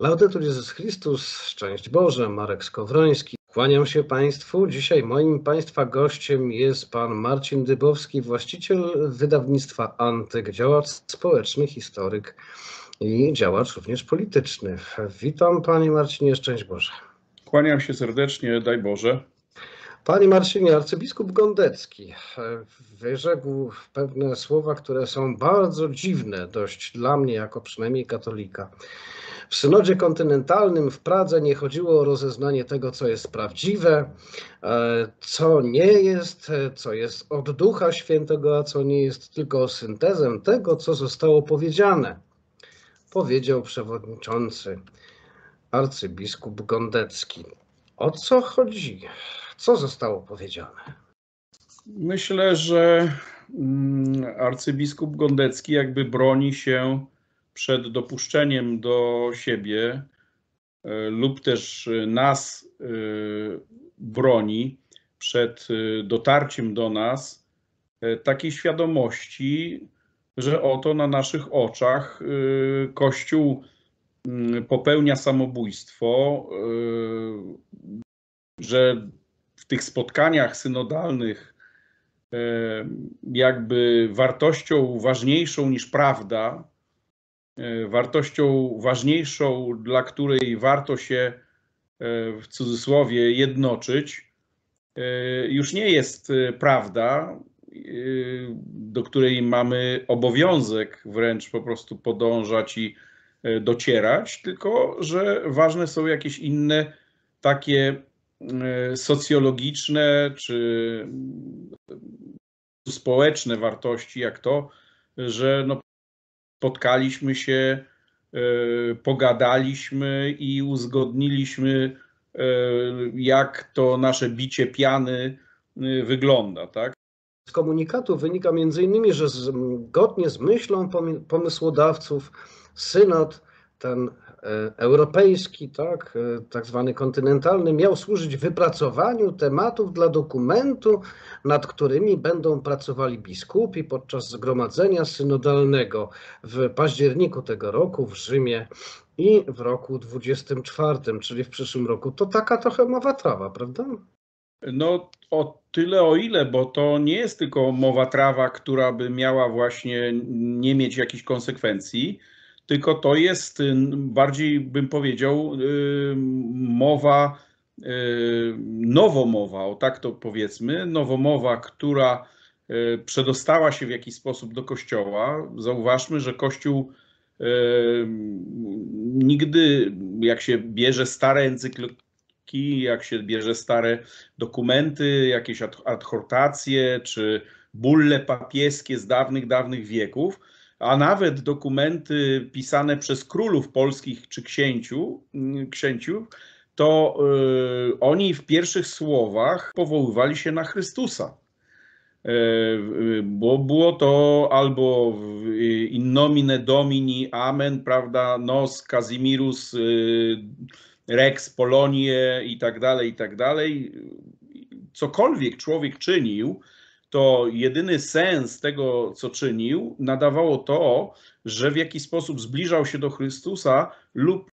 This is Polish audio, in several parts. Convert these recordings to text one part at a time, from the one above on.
Laudetur Jezus Chrystus, szczęść Boże, Marek Skowroński. Kłaniam się Państwu. Dzisiaj moim Państwa gościem jest Pan Marcin Dybowski, właściciel wydawnictwa Antyk, działacz społeczny, historyk i działacz również polityczny. Witam Panie Marcinie, szczęść Boże. Kłaniam się serdecznie, daj Boże. Panie Marcinie, arcybiskup Gondecki wyrzekł pewne słowa, które są bardzo dziwne dość dla mnie, jako przynajmniej katolika. W synodzie kontynentalnym w Pradze nie chodziło o rozeznanie tego, co jest prawdziwe, e, co nie jest, e, co jest od Ducha Świętego, a co nie jest tylko syntezem tego, co zostało powiedziane, powiedział przewodniczący arcybiskup Gondecki. O co chodzi? Co zostało powiedziane? Myślę, że mm, arcybiskup Gondecki jakby broni się przed dopuszczeniem do siebie e, lub też e, nas e, broni przed dotarciem do nas takiej świadomości, że oto na naszych oczach Kościół popełnia samobójstwo, że w tych spotkaniach synodalnych jakby wartością ważniejszą niż prawda E, wartością ważniejszą, dla której warto się e, w cudzysłowie jednoczyć, e, już nie jest prawda, do której mamy obowiązek wręcz po prostu podążać i docierać, tylko że ważne są jakieś inne takie socjologiczne czy społeczne wartości, jak to, że no spotkaliśmy się, e, pogadaliśmy i uzgodniliśmy, e, jak to nasze bicie piany e, wygląda, tak? Z komunikatu wynika m.in., że zgodnie z myślą pomysłodawców synod ten E, europejski, tak, e, tak zwany kontynentalny, miał służyć wypracowaniu tematów dla dokumentu, nad którymi będą pracowali biskupi podczas zgromadzenia synodalnego w październiku tego roku w Rzymie i w roku 24, czyli w przyszłym roku. To taka trochę mowa trawa, prawda? No o tyle o ile, bo to nie jest tylko mowa trawa, która by miała właśnie nie mieć jakichś konsekwencji, tylko to jest y, bardziej, bym powiedział, y, mowa, y, nowomowa, o tak to powiedzmy, nowomowa, która przedostała się w jakiś sposób do Kościoła. Zauważmy, że Kościół nigdy, jak się bierze stare encykliki, jak się bierze stare dokumenty, jakieś adhortacje czy bulle papieskie z dawnych, dawnych wieków, a nawet dokumenty pisane przez królów polskich czy księciu, mm, księciów, to y, oni w pierwszych słowach powoływali się na Chrystusa. Y, y, bo było to albo y, in nomine domini amen, prawda, nos Casimirus rex Polonie i tak dalej, i tak dalej. Cokolwiek człowiek czynił, to jedyny sens tego, co czynił, nadawało to, że w jakiś sposób zbliżał się do Chrystusa lub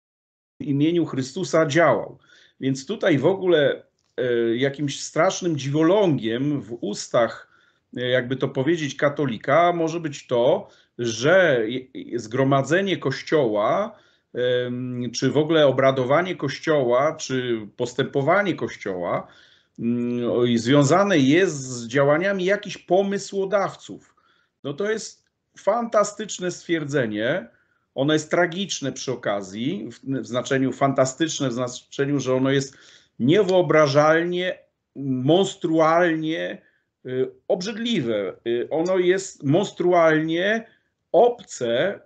w imieniu Chrystusa działał. Więc tutaj w ogóle e, jakimś strasznym dziwolągiem w ustach, e, jakby to powiedzieć, katolika może być to, że zgromadzenie kościoła, czy w ogóle obradowanie kościoła, czy postępowanie kościoła Mm, związane jest z działaniami jakichś pomysłodawców. No to jest fantastyczne stwierdzenie. Ono jest tragiczne przy okazji, w znaczeniu fantastyczne, w znaczeniu, że ono jest niewyobrażalnie, monstrualnie y, obrzydliwe. Y, ono jest monstrualnie obce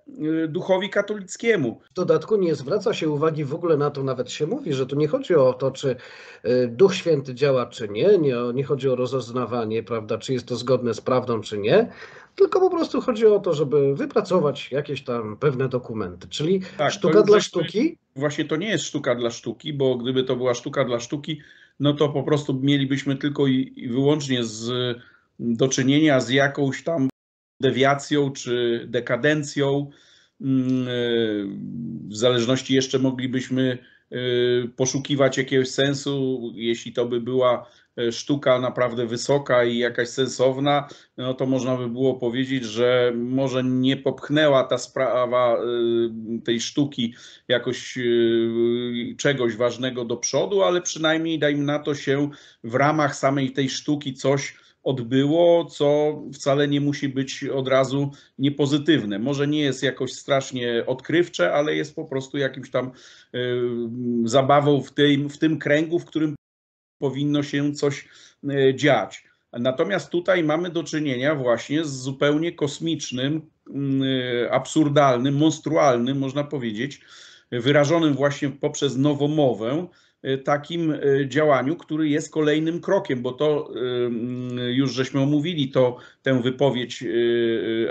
y, duchowi katolickiemu. W dodatku nie zwraca się uwagi w ogóle na to, nawet się mówi, że tu nie chodzi o to, czy y, Duch Święty działa, czy nie, nie, nie chodzi o rozoznawanie, prawda, czy jest to zgodne z prawdą, czy nie, tylko po prostu chodzi o to, żeby wypracować jakieś tam pewne dokumenty, czyli tak, sztuka dla sztuki. Właśnie to nie jest sztuka dla sztuki, bo gdyby to była sztuka dla sztuki, no to po prostu mielibyśmy tylko i, i wyłącznie z do czynienia z jakąś tam dewiacją czy dekadencją. Mm, e, w zależności jeszcze moglibyśmy e, poszukiwać jakiegoś sensu, jeśli to by była e, sztuka naprawdę wysoka i jakaś sensowna, no to można by było powiedzieć, że może nie popchnęła ta sprawa tej sztuki jakoś czegoś ważnego do przodu, ale przynajmniej dajmy na to się w ramach samej tej sztuki coś odbyło, co wcale nie musi być od razu niepozytywne. Może nie jest jakoś strasznie odkrywcze, ale jest po prostu jakimś tam y, zabawą w tym, w tym kręgu, w którym powinno się coś y, dziać. Natomiast tutaj mamy do czynienia właśnie z zupełnie kosmicznym, y, absurdalnym, monstrualnym, można powiedzieć, wyrażonym właśnie poprzez nowomowę, Y, takim y, działaniu, który jest kolejnym krokiem, bo to y, już żeśmy omówili to, tę wypowiedź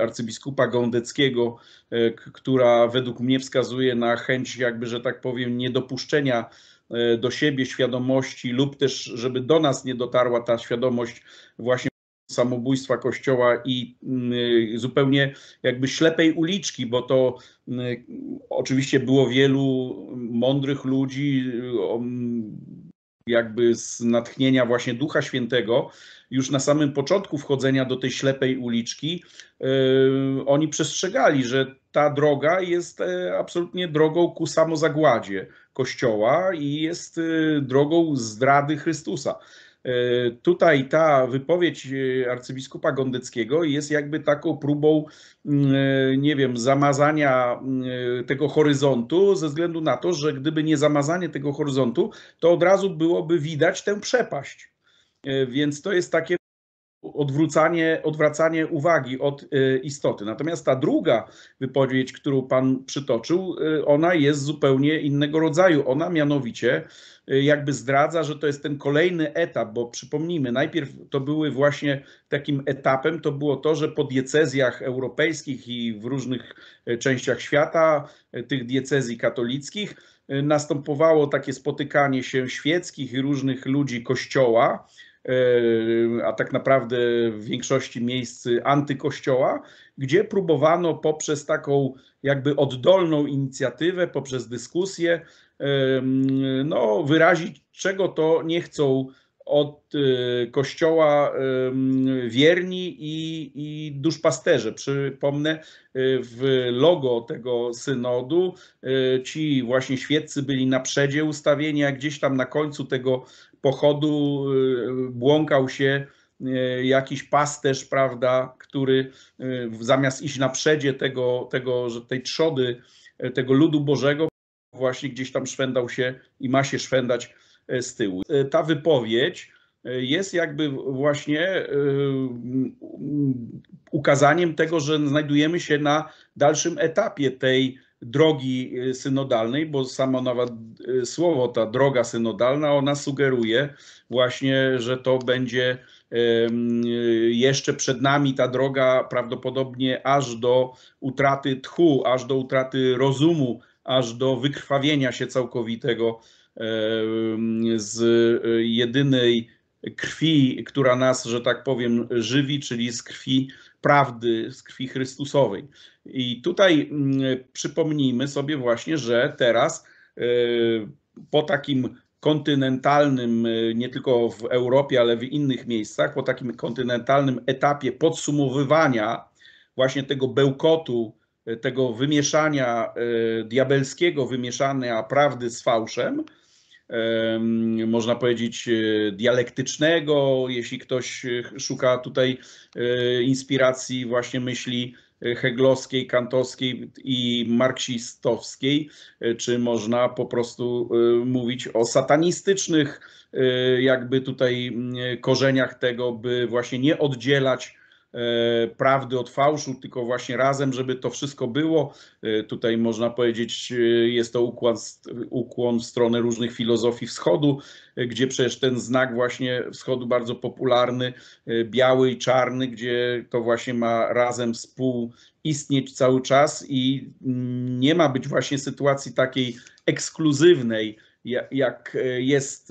arcybiskupa Gądeckiego, która według mnie wskazuje na chęć jakby, że tak powiem, niedopuszczenia do siebie świadomości lub też, żeby do nas nie dotarła ta świadomość właśnie samobójstwa kościoła i mm, y, zupełnie jakby ślepej uliczki, bo to mm, oczywiście było wielu mądrych ludzi, mm, jakby z natchnienia właśnie Ducha Świętego, już na samym początku wchodzenia do tej ślepej uliczki, y, oni przestrzegali, że ta droga jest e, absolutnie drogą ku samozagładzie Kościoła i jest y, drogą zdrady Chrystusa. E, tutaj ta wypowiedź e, arcybiskupa Gondeckiego jest jakby taką próbą, mm, e, nie wiem, zamazania mm, tego horyzontu, ze względu na to, że gdyby nie zamazanie tego horyzontu, to od razu byłoby widać tę przepaść. Więc to jest takie odwrócanie, odwracanie uwagi od y, istoty. Natomiast ta druga wypowiedź, którą Pan przytoczył, y, ona jest zupełnie innego rodzaju. Ona mianowicie y, jakby zdradza, że to jest ten kolejny etap, bo przypomnijmy, najpierw to były właśnie takim etapem, to było to, że po diecezjach europejskich i w różnych częściach świata, tych diecezji katolickich, następowało takie spotykanie się świeckich i różnych ludzi kościoła, a tak naprawdę w większości miejsc antykościoła, gdzie próbowano poprzez taką jakby oddolną inicjatywę, poprzez dyskusję, no, wyrazić, czego to nie chcą od y, kościoła wierni i, i duszpasterze. Przypomnę, y, w logo tego synodu y, ci właśnie świeccy byli na przedzie ustawieni, a gdzieś tam na końcu tego pochodu y, błąkał się y, jakiś pasterz, prawda, który y, zamiast iść na przedzie tego, tego, że tej trzody, tego ludu Bożego, właśnie gdzieś tam szwendał się i ma się szwendać z tyłu. Ta wypowiedź jest jakby właśnie mm, mm, ukazaniem tego, że znajdujemy się na dalszym etapie tej drogi y, synodalnej, bo samo nawet y, słowo ta droga synodalna, ona sugeruje właśnie, że to będzie y, jeszcze przed nami ta droga prawdopodobnie aż do utraty tchu, aż do utraty rozumu, aż do wykrwawienia się całkowitego z jedynej krwi, która nas, że tak powiem, żywi, czyli z krwi prawdy z krwi Chrystusowej. I tutaj mm, przypomnijmy sobie właśnie, że teraz e, po takim kontynentalnym, e, nie tylko w Europie, ale w innych miejscach, po takim kontynentalnym etapie podsumowywania właśnie tego bełkotu, e, tego wymieszania diabelskiego, wymieszania prawdy z fałszem, można powiedzieć, e, dialektycznego, jeśli ktoś e, szuka tutaj e, inspiracji właśnie myśli heglowskiej, kantowskiej i marksistowskiej, czy można po prostu mówić o satanistycznych jakby tutaj mm, korzeniach tego, by właśnie nie oddzielać E, prawdy od fałszu, tylko właśnie razem, żeby to wszystko było. E, tutaj można powiedzieć, e, jest to ukłon, ukłon w stronę różnych filozofii wschodu, gdzie przecież ten znak właśnie wschodu bardzo popularny, biały i czarny, gdzie to właśnie ma razem współistnieć istnieć cały czas i nie ma być właśnie sytuacji takiej ekskluzywnej, jak jest,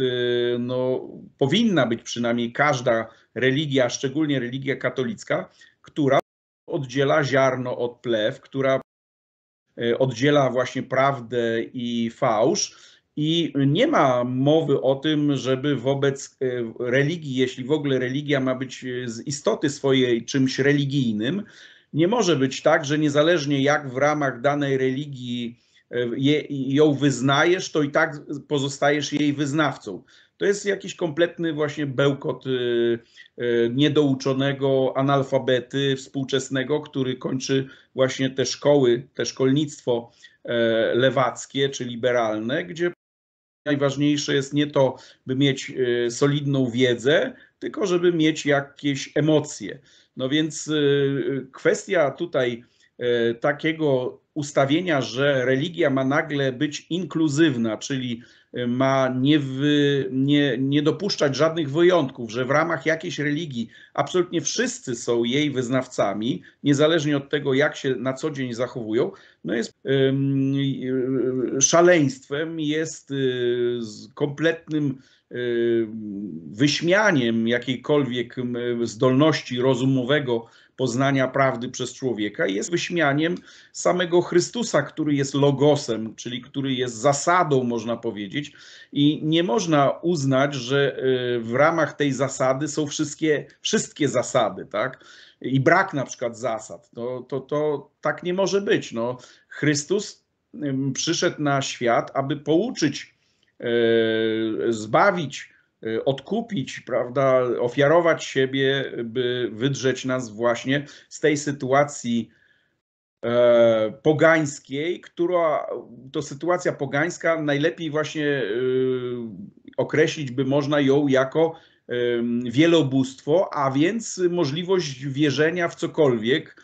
no, powinna być przynajmniej każda religia, szczególnie religia katolicka, która oddziela ziarno od plew, która e, oddziela właśnie prawdę i fałsz. I nie ma mowy o tym, żeby wobec e, religii, jeśli w ogóle religia ma być e, z istoty swojej czymś religijnym, nie może być tak, że niezależnie jak w ramach danej religii ją wyznajesz, to i tak pozostajesz jej wyznawcą. To jest jakiś kompletny właśnie bełkot y, y, niedouczonego analfabety współczesnego, który kończy właśnie te szkoły, te szkolnictwo e, lewackie czy liberalne, gdzie najważniejsze jest nie to, by mieć e, solidną wiedzę, tylko żeby mieć jakieś emocje. No więc e, kwestia tutaj takiego ustawienia, że religia ma nagle być inkluzywna, czyli ma nie, wy, nie, nie dopuszczać żadnych wyjątków, że w ramach jakiejś religii absolutnie wszyscy są jej wyznawcami, niezależnie od tego, jak się na co dzień zachowują, no jest yy, szaleństwem, jest yy, kompletnym y, wyśmianiem jakiejkolwiek zdolności rozumowego poznania prawdy przez człowieka, jest wyśmianiem samego Chrystusa, który jest logosem, czyli który jest zasadą, można powiedzieć. I nie można uznać, że y, w ramach tej zasady są wszystkie, wszystkie zasady, tak? I brak na przykład zasad. To, no, to, to tak nie może być. No, Chrystus przyszedł na świat, aby pouczyć, y, zbawić Y, odkupić, prawda, ofiarować siebie, by wydrzeć nas właśnie z tej sytuacji e, pogańskiej, która to sytuacja pogańska najlepiej właśnie y, określić by można ją jako wielobóstwo, a więc możliwość wierzenia w cokolwiek,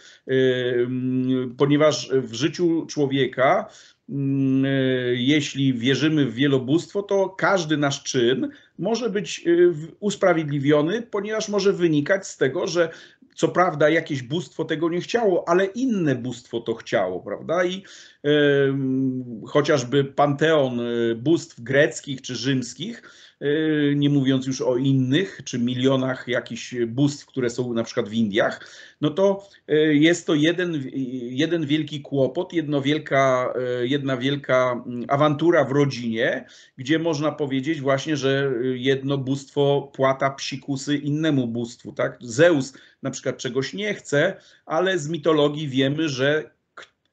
ponieważ w życiu człowieka Mm, e, jeśli wierzymy w wielobóstwo, to każdy nasz czyn może być e, usprawiedliwiony, ponieważ może wynikać z tego, że co prawda jakieś bóstwo tego nie chciało, ale inne bóstwo to chciało, prawda? I chociażby panteon e, bóstw greckich czy rzymskich E, nie mówiąc już o innych, czy milionach jakichś bóstw, które są na przykład w Indiach, no to e, jest to jeden, jeden wielki kłopot, e, jedna wielka, jedna mm, wielka awantura w rodzinie, gdzie można powiedzieć właśnie, że jedno bóstwo płata psikusy innemu bóstwu. Tak? Zeus na przykład czegoś nie chce, ale z mitologii wiemy, że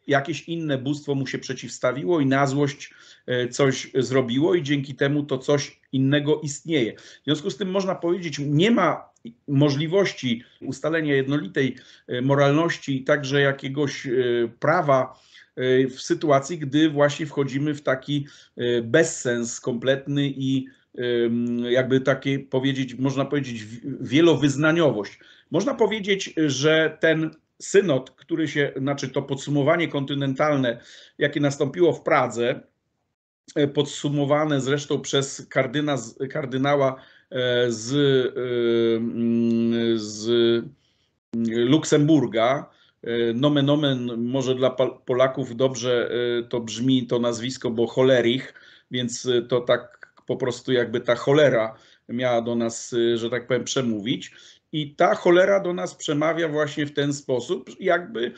jakieś inne bóstwo mu się przeciwstawiło i na złość E, coś zrobiło i dzięki temu to coś innego istnieje. W związku z tym można powiedzieć, nie ma możliwości ustalenia jednolitej e, moralności i także jakiegoś e, prawa w sytuacji, gdy właśnie wchodzimy w taki bezsens kompletny i jakby takie powiedzieć, można powiedzieć wielowyznaniowość. Można powiedzieć, że ten synod, który się, znaczy to podsumowanie kontynentalne, jakie nastąpiło w Pradze, E, podsumowane zresztą przez kardyna, kardynała e, z, e, mm, z Luksemburga. Nomen nomen, może dla Polaków dobrze to brzmi to nazwisko, bo cholerich, więc to tak po prostu jakby ta cholera miała do nas, że tak powiem, przemówić. I ta cholera do nas przemawia właśnie w ten sposób, jakby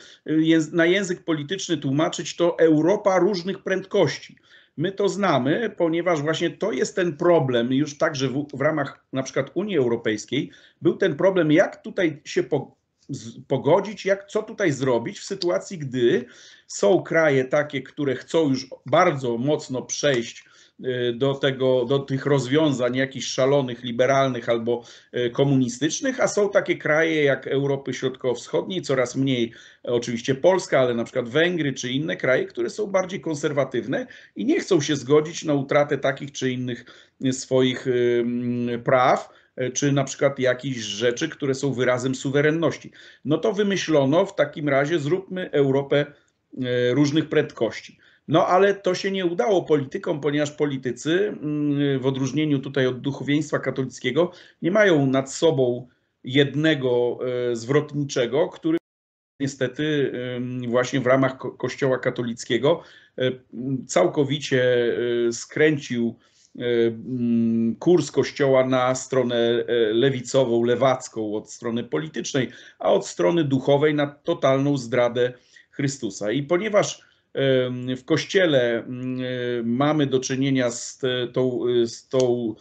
na język polityczny tłumaczyć to Europa różnych prędkości. My to znamy, ponieważ właśnie to jest ten problem już także w, w ramach na przykład Unii Europejskiej. Był ten problem, jak tutaj się po, z, pogodzić, jak co tutaj zrobić w sytuacji, gdy są kraje takie, które chcą już bardzo mocno przejść Y, do, tego, do tych rozwiązań jakichś szalonych, liberalnych albo y, komunistycznych, a są takie kraje jak Europy Środkowo-Wschodniej, coraz mniej oczywiście Polska, ale na przykład Węgry czy inne kraje, które są bardziej konserwatywne i nie chcą się zgodzić na utratę takich czy innych swoich y, mm, praw czy na przykład jakieś rzeczy, które są wyrazem suwerenności. No to wymyślono w takim razie, zróbmy Europę różnych prędkości. No ale to się nie udało politykom, ponieważ politycy, mm, w odróżnieniu tutaj od duchowieństwa katolickiego, nie mają nad sobą jednego e, zwrotniczego, który niestety właśnie w ramach Kościoła katolickiego e, całkowicie e, skręcił mm, kurs Kościoła na stronę lewicową, lewacką od strony politycznej, a od strony duchowej na totalną zdradę Chrystusa. I ponieważ w kościele mamy do czynienia z tą, z tą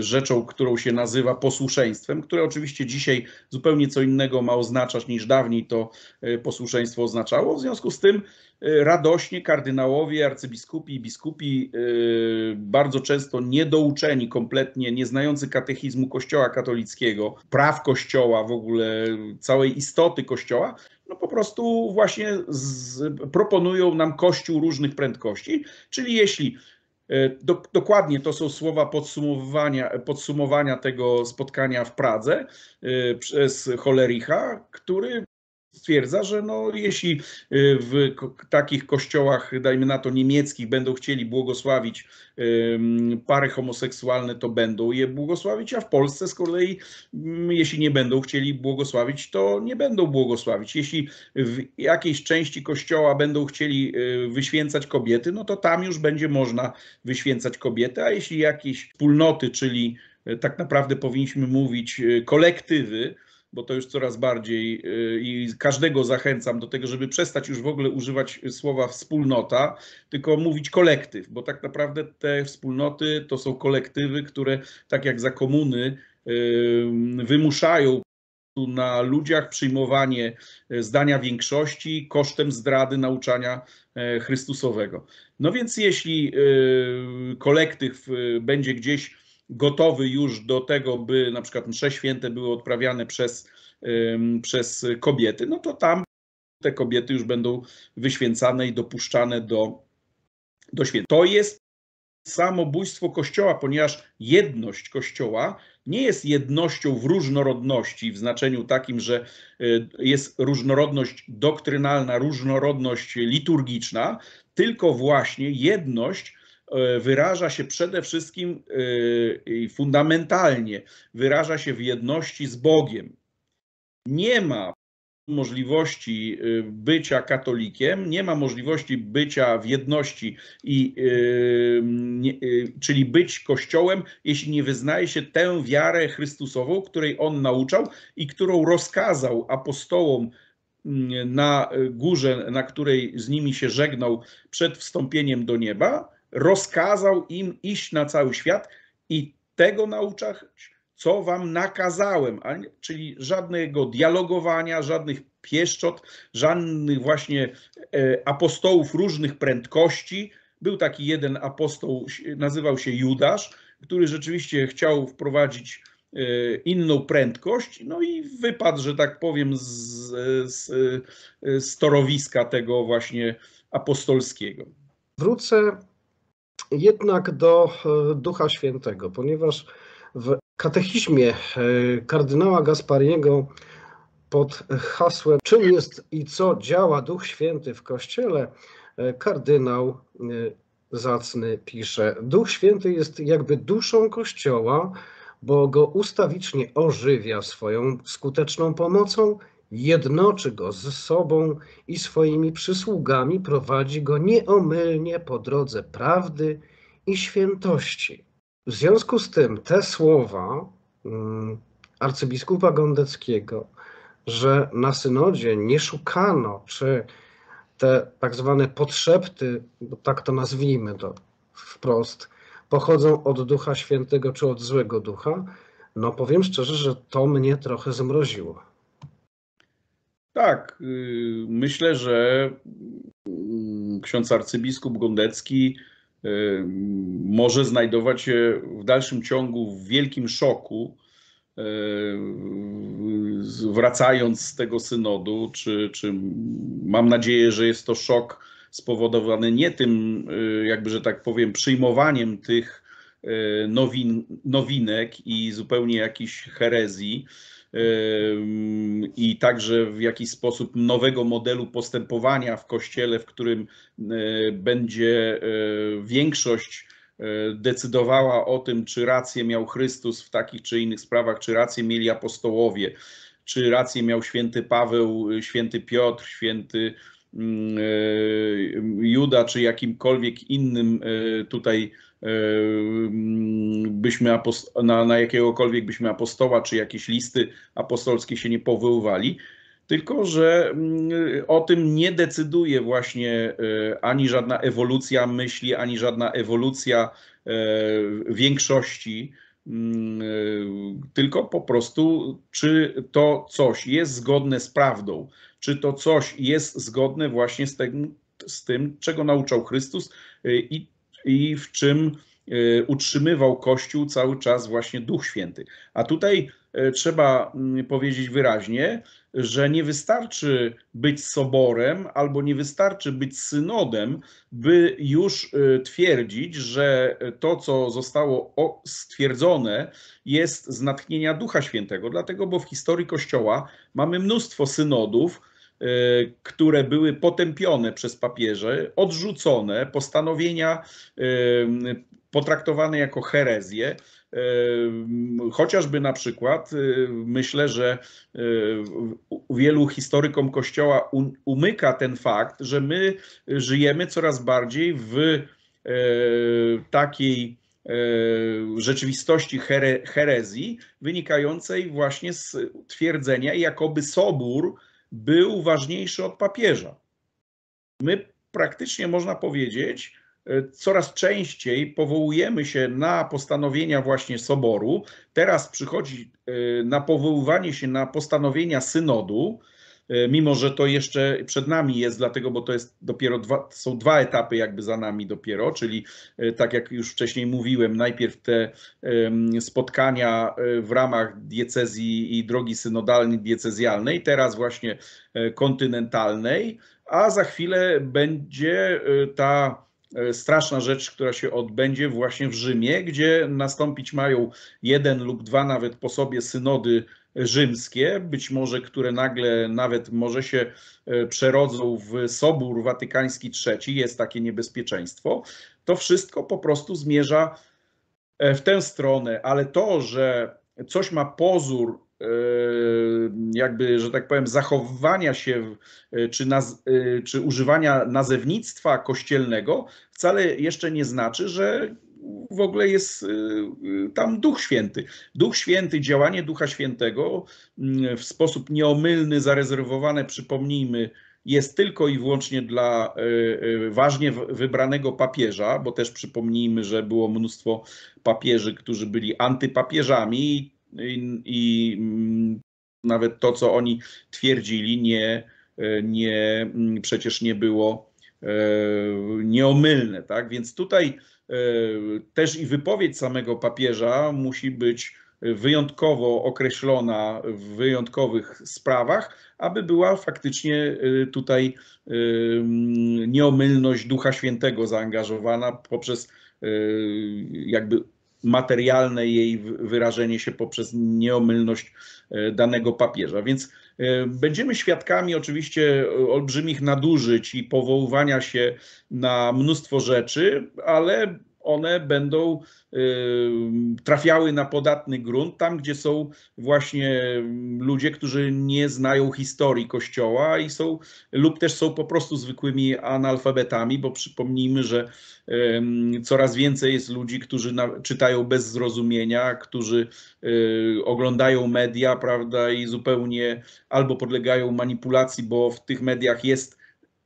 rzeczą, którą się nazywa posłuszeństwem, które oczywiście dzisiaj zupełnie co innego ma oznaczać niż dawniej to e, posłuszeństwo oznaczało. W związku z tym e, radośnie kardynałowie, arcybiskupi i biskupi, e, bardzo często niedouczeni kompletnie, nie znający katechizmu Kościoła katolickiego, praw Kościoła, w ogóle całej istoty Kościoła, no po prostu właśnie z, proponują nam kościół różnych prędkości. Czyli jeśli e, do, dokładnie to są słowa podsumowania, podsumowania tego spotkania w Pradze e, przez Cholericha, który stwierdza, że no, jeśli y, w takich kościołach, dajmy na to niemieckich, będą chcieli błogosławić pary homoseksualne, to będą je błogosławić, a w Polsce z kolei, mm, jeśli nie będą chcieli błogosławić, to nie będą błogosławić. Jeśli w jakiejś części kościoła będą chcieli y, wyświęcać kobiety, no to tam już będzie można wyświęcać kobiety, a jeśli jakieś wspólnoty, czyli y, tak naprawdę powinniśmy mówić kolektywy, bo to już coraz bardziej y, i każdego zachęcam do tego, żeby przestać już w ogóle używać y, słowa wspólnota, tylko mówić kolektyw, bo tak naprawdę te wspólnoty to są kolektywy, które tak jak za komuny y, wymuszają na ludziach przyjmowanie zdania większości kosztem zdrady nauczania Chrystusowego. No więc jeśli kolektyw będzie gdzieś gotowy już do tego, by na przykład msze święte były odprawiane przez, przez kobiety, no to tam te kobiety już będą wyświęcane i dopuszczane do, do święta. To jest samobójstwo Kościoła, ponieważ jedność Kościoła nie jest jednością w różnorodności, w znaczeniu takim, że e, jest różnorodność doktrynalna, różnorodność liturgiczna, tylko właśnie jedność E, wyraża się przede wszystkim e, fundamentalnie, wyraża się w jedności z Bogiem. Nie ma możliwości e, bycia katolikiem, nie ma możliwości bycia w jedności, i, czyli być kościołem, jeśli nie wyznaje się tę wiarę Chrystusową, której on nauczał i którą rozkazał apostołom na górze, na której z nimi się żegnał przed wstąpieniem do nieba, rozkazał im iść na cały świat i tego nauczać, co wam nakazałem, czyli żadnego dialogowania, żadnych pieszczot, żadnych właśnie e, apostołów różnych prędkości. Był taki jeden apostoł, nazywał się Judasz, który rzeczywiście chciał wprowadzić e, inną prędkość, no i wypadł, że tak powiem, z, z, e, z torowiska tego właśnie apostolskiego. Wrócę jednak do e, Ducha Świętego, ponieważ w katechizmie e, kardynała Gaspariego pod hasłem Czym jest i co działa Duch Święty w Kościele, e, kardynał zacny pisze: Duch Święty jest jakby duszą Kościoła, bo go ustawicznie ożywia swoją skuteczną pomocą jednoczy go z sobą i swoimi przysługami prowadzi go nieomylnie po drodze prawdy i świętości. W związku z tym te słowa mm, arcybiskupa Gondeckiego, że na synodzie nie szukano, czy te tak zwane podszepty, bo tak to nazwijmy to wprost, pochodzą od Ducha Świętego czy od złego ducha, no powiem szczerze, że to mnie trochę zmroziło. Tak, y, myślę, że mm, ksiądz arcybiskup Gondecki y, może znajdować się w dalszym ciągu w wielkim szoku, y, wracając z tego synodu, czy, czy mam nadzieję, że jest to szok spowodowany nie tym, jakby, że tak powiem, przyjmowaniem tych nowin, nowinek i zupełnie jakichś herezji, i także w jakiś sposób nowego modelu postępowania w kościele, w którym y, będzie y, większość y, decydowała o tym, czy rację miał Chrystus w takich czy innych sprawach, czy rację mieli apostołowie, czy rację miał święty Paweł, święty Piotr, święty mm, Juda, czy jakimkolwiek innym tutaj byśmy na, na jakiegokolwiek byśmy apostoła czy jakieś listy apostolskie się nie powoływali, tylko że o tym nie decyduje właśnie y, ani żadna ewolucja myśli, ani żadna ewolucja y, większości, y, tylko po prostu, czy to coś jest zgodne z prawdą, czy to coś jest zgodne właśnie z tym, z tym czego nauczał Chrystus i i w czym y, utrzymywał Kościół cały czas właśnie Duch Święty. A tutaj y, trzeba mm, powiedzieć wyraźnie, że nie wystarczy być soborem albo nie wystarczy być synodem, by już y, twierdzić, że to, co zostało stwierdzone, jest z natchnienia Ducha Świętego. Dlatego, bo w historii Kościoła mamy mnóstwo synodów, E, które były potępione przez papieże, odrzucone, postanowienia e, potraktowane jako herezje. E, chociażby na przykład myślę, że wielu historykom Kościoła umyka ten fakt, że my żyjemy coraz bardziej w takiej rzeczywistości here, herezji, wynikającej właśnie z twierdzenia, jakoby sobór był ważniejszy od papieża. My praktycznie można powiedzieć, e, coraz częściej powołujemy się na postanowienia właśnie soboru. Teraz przychodzi e, na powoływanie się na postanowienia synodu. E, mimo że to jeszcze przed nami jest, dlatego, bo to jest dopiero dwa, są dwa etapy jakby za nami dopiero, czyli e, tak jak już wcześniej mówiłem, najpierw te spotkania e, w ramach diecezji i drogi synodalnej, diecezjalnej, teraz właśnie kontynentalnej, a za chwilę będzie ta straszna rzecz, która się odbędzie właśnie w Rzymie, gdzie nastąpić mają jeden lub dwa nawet po sobie synody rzymskie, być może które nagle nawet może się e, przerodzą w Sobór Watykański III, jest takie niebezpieczeństwo, to wszystko po prostu zmierza e, w tę stronę, ale to, że coś ma pozór e, jakby, że tak powiem, zachowywania się czy, naz, czy używania nazewnictwa kościelnego wcale jeszcze nie znaczy, że w ogóle jest y, y, tam Duch Święty. Duch Święty, działanie Ducha Świętego mm, w sposób nieomylny, zarezerwowane, przypomnijmy, jest tylko i wyłącznie dla y, ważnie wybranego papieża, bo też przypomnijmy, że było mnóstwo papieży, którzy byli antypapieżami i, i mm, nawet to, co oni twierdzili, nie, nie, mm, przecież nie było nieomylne. Tak? Więc tutaj E, też i wypowiedź samego papieża musi być wyjątkowo określona w wyjątkowych sprawach, aby była faktycznie e, tutaj e, nieomylność Ducha Świętego zaangażowana poprzez jakby materialne jej wyrażenie się poprzez nieomylność danego papieża. Więc E, będziemy świadkami oczywiście e, olbrzymich nadużyć i powoływania się na mnóstwo rzeczy, ale one będą y, trafiały na podatny grunt, tam gdzie są właśnie ludzie, którzy nie znają historii Kościoła i są, lub też są po prostu zwykłymi analfabetami, bo przypomnijmy, że coraz więcej jest ludzi, którzy czytają bez zrozumienia, którzy y, oglądają media, prawda, i zupełnie albo podlegają manipulacji, bo w tych mediach jest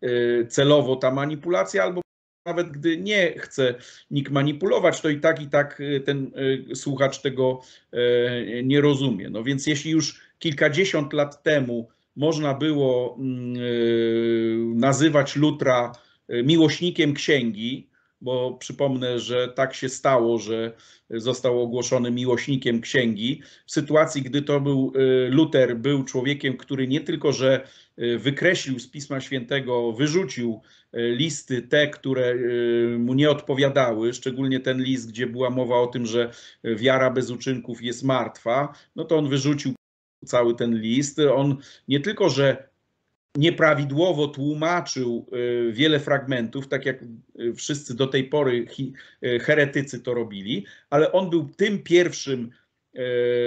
y, celowo ta manipulacja, albo nawet gdy nie chce nikt manipulować, to i tak, i tak y, ten y, słuchacz tego e, nie rozumie. No więc jeśli już kilkadziesiąt lat temu można było mm, y, nazywać Lutra miłośnikiem księgi, bo przypomnę, że tak się stało, że został ogłoszony miłośnikiem księgi, w sytuacji, gdy to był Luter, był człowiekiem, który nie tylko, że Y, wykreślił z Pisma Świętego, wyrzucił y, listy te, które y, mu nie odpowiadały, szczególnie ten list, gdzie była mowa o tym, że wiara bez uczynków jest martwa, no to on wyrzucił cały ten list. On nie tylko, że nieprawidłowo tłumaczył wiele fragmentów, tak jak wszyscy do tej pory heretycy to robili, ale on był tym pierwszym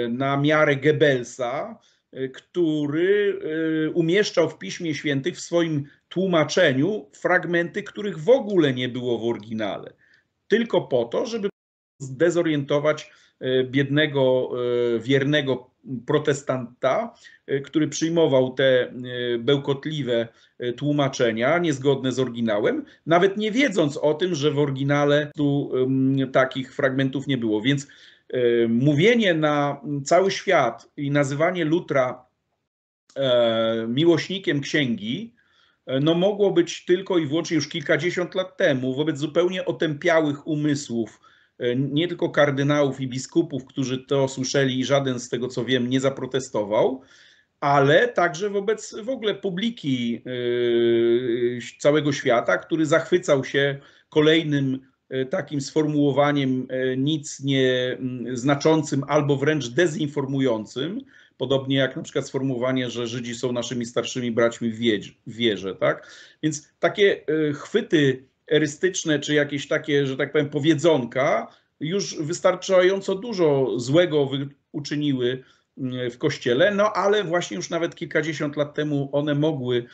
na miarę Goebbelsa, E, który e, umieszczał w Piśmie Świętych w swoim tłumaczeniu fragmenty, których w ogóle nie było w oryginale. Tylko po to, żeby zdezorientować e, biednego, wiernego protestanta, który przyjmował te bełkotliwe tłumaczenia niezgodne z oryginałem, nawet nie wiedząc o tym, że w oryginale tu takich fragmentów nie było. Więc Y, mówienie na cały świat i nazywanie Lutra e, miłośnikiem księgi, e, no mogło być tylko i wyłącznie już kilkadziesiąt lat temu, wobec zupełnie otępiałych umysłów, e, nie tylko kardynałów i biskupów, którzy to słyszeli i żaden z tego co wiem nie zaprotestował, ale także wobec w ogóle publiki całego świata, który zachwycał się kolejnym E, takim sformułowaniem e, nic nie znaczącym albo wręcz dezinformującym, podobnie jak na przykład sformułowanie, że Żydzi są naszymi starszymi braćmi w wierze, tak? Więc takie e, chwyty erystyczne, czy jakieś takie, że tak powiem, powiedzonka, już wystarczająco dużo złego uczyniły w kościele, no ale właśnie już nawet kilkadziesiąt lat temu one mogły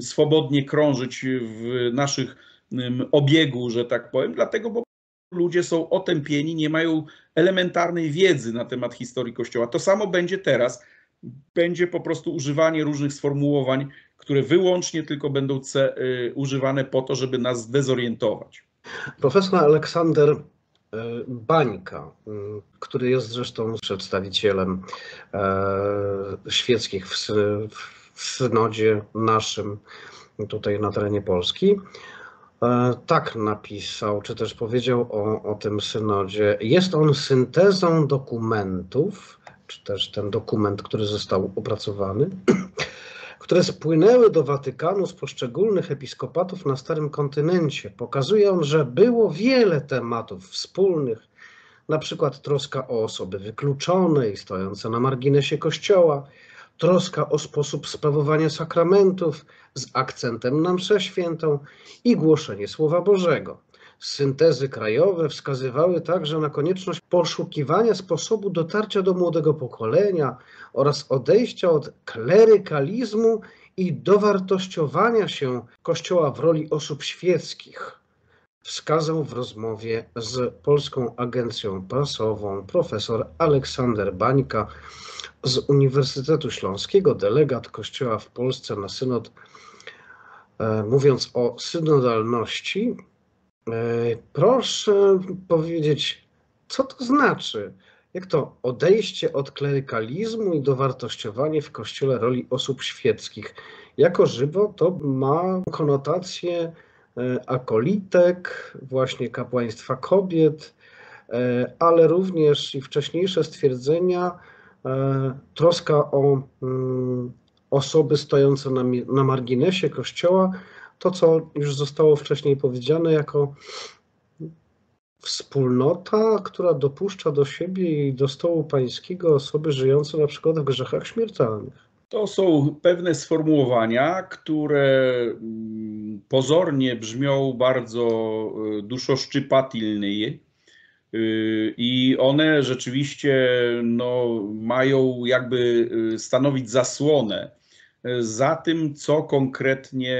swobodnie krążyć w naszych obiegu, że tak powiem, dlatego, bo ludzie są otępieni, nie mają elementarnej wiedzy na temat historii Kościoła. To samo będzie teraz. Będzie po prostu używanie różnych sformułowań, które wyłącznie tylko będą y, używane po to, żeby nas dezorientować. Profesor Aleksander y, Bańka, y, który jest zresztą przedstawicielem świeckich w synodzie naszym tutaj na terenie Polski, E, tak napisał, czy też powiedział o, o tym synodzie. Jest on syntezą dokumentów, czy też ten dokument, który został opracowany, które spłynęły do Watykanu z poszczególnych episkopatów na Starym Kontynencie. Pokazuje on, że było wiele tematów wspólnych, na przykład troska o osoby wykluczone i stojące na marginesie Kościoła, troska o sposób sprawowania sakramentów z akcentem na mszę świętą i głoszenie Słowa Bożego. Syntezy krajowe wskazywały także na konieczność poszukiwania sposobu dotarcia do młodego pokolenia oraz odejścia od klerykalizmu i dowartościowania się Kościoła w roli osób świeckich, wskazał w rozmowie z Polską Agencją Prasową profesor Aleksander Bańka, z Uniwersytetu Śląskiego, delegat Kościoła w Polsce na synod, e, mówiąc o synodalności, e, proszę powiedzieć, co to znaczy? Jak to odejście od klerykalizmu i dowartościowanie w Kościele roli osób świeckich? Jako żywo to ma konotację e, akolitek, właśnie kapłaństwa kobiet, ale również i wcześniejsze stwierdzenia, E, troska o mm, osoby stojące na, na marginesie Kościoła, to co już zostało wcześniej powiedziane, jako wspólnota, która dopuszcza do siebie i do stołu pańskiego osoby żyjące na przykład w grzechach śmiertelnych. To są pewne sformułowania, które mm, pozornie brzmią bardzo e, duszoszczypatylnie, Y, I one rzeczywiście no, mają jakby y, stanowić zasłonę y, za tym, co konkretnie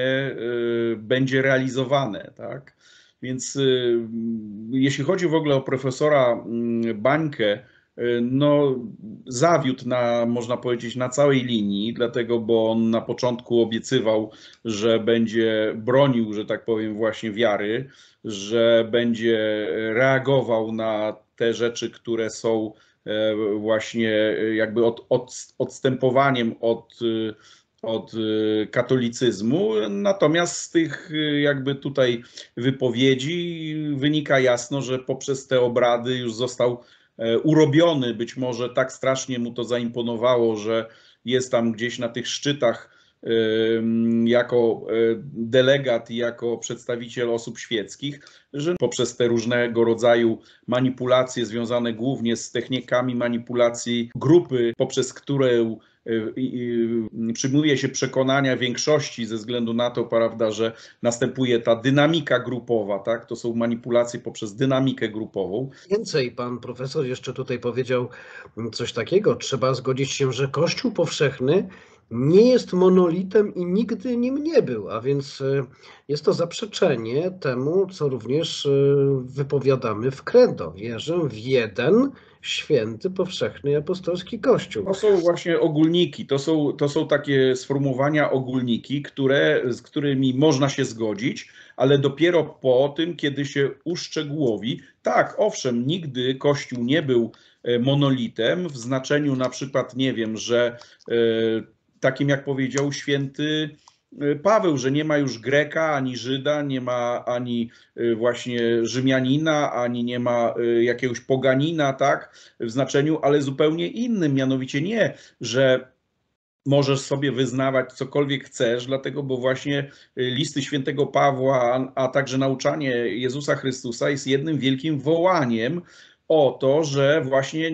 będzie realizowane. Tak? Więc jeśli chodzi w ogóle o profesora mm, Bańkę, E, no, zawiódł na, można powiedzieć, na całej linii, dlatego, bo on na początku obiecywał, że będzie bronił, że tak powiem, właśnie wiary, że będzie reagował na te rzeczy, które są e, właśnie e, jakby od, od, odstępowaniem od, od katolicyzmu. Natomiast z tych jakby tutaj wypowiedzi wynika jasno, że poprzez te obrady już został E, urobiony. Być może tak strasznie mu to zaimponowało, że jest tam gdzieś na tych szczytach e, jako e, delegat i jako przedstawiciel osób świeckich, że poprzez te różnego rodzaju manipulacje związane głównie z technikami manipulacji grupy, poprzez którą Y, y, przyjmuje się przekonania większości ze względu na to, prawda, że następuje ta dynamika grupowa, tak? To są manipulacje poprzez dynamikę grupową. Więcej pan profesor jeszcze tutaj powiedział coś takiego, trzeba zgodzić się, że Kościół powszechny nie jest monolitem i nigdy nim nie był, a więc y, jest to zaprzeczenie temu, co również y, wypowiadamy w kredo. Wierzę w jeden święty, powszechny apostolski kościół. To są właśnie ogólniki, to są, to są takie sformułowania ogólniki, które, z którymi można się zgodzić, ale dopiero po tym, kiedy się uszczegółowi. Tak, owszem, nigdy kościół nie był e, monolitem w znaczeniu na przykład, nie wiem, że e, takim, jak powiedział święty e, Paweł, że nie ma już Greka, ani Żyda, nie ma ani e, właśnie Rzymianina, ani nie ma e, jakiegoś poganina, tak, w znaczeniu, ale zupełnie innym, mianowicie nie, że możesz sobie wyznawać cokolwiek chcesz, dlatego, bo właśnie listy świętego Pawła, a także nauczanie Jezusa Chrystusa jest jednym wielkim wołaniem o to, że właśnie